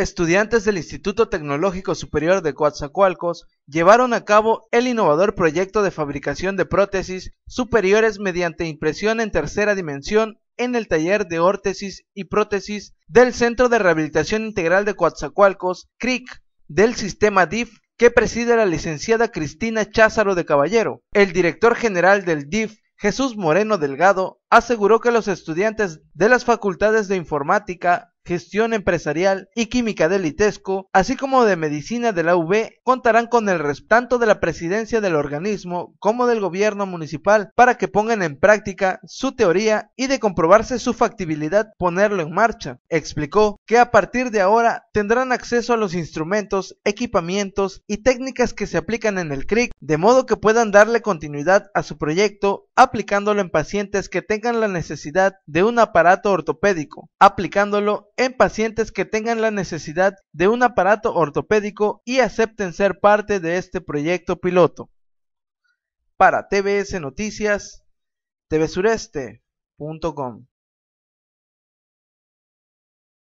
Estudiantes del Instituto Tecnológico Superior de Coatzacoalcos llevaron a cabo el innovador proyecto de fabricación de prótesis superiores mediante impresión en tercera dimensión en el taller de órtesis y prótesis del Centro de Rehabilitación Integral de Coatzacoalcos, CRIC, del sistema DIF que preside la licenciada Cristina Cházaro de Caballero. El director general del DIF, Jesús Moreno Delgado, aseguró que los estudiantes de las facultades de informática, gestión empresarial y química del ITESCO, así como de medicina de la UB, contarán con el respeto tanto de la presidencia del organismo como del gobierno municipal para que pongan en práctica su teoría y de comprobarse su factibilidad ponerlo en marcha. Explicó que a partir de ahora tendrán acceso a los instrumentos, equipamientos y técnicas que se aplican en el CRIC, de modo que puedan darle continuidad a su proyecto aplicándolo en pacientes que tengan la necesidad de un aparato ortopédico, aplicándolo en pacientes que tengan la necesidad de un aparato ortopédico y acepten ser parte de este proyecto piloto. Para TBS Noticias,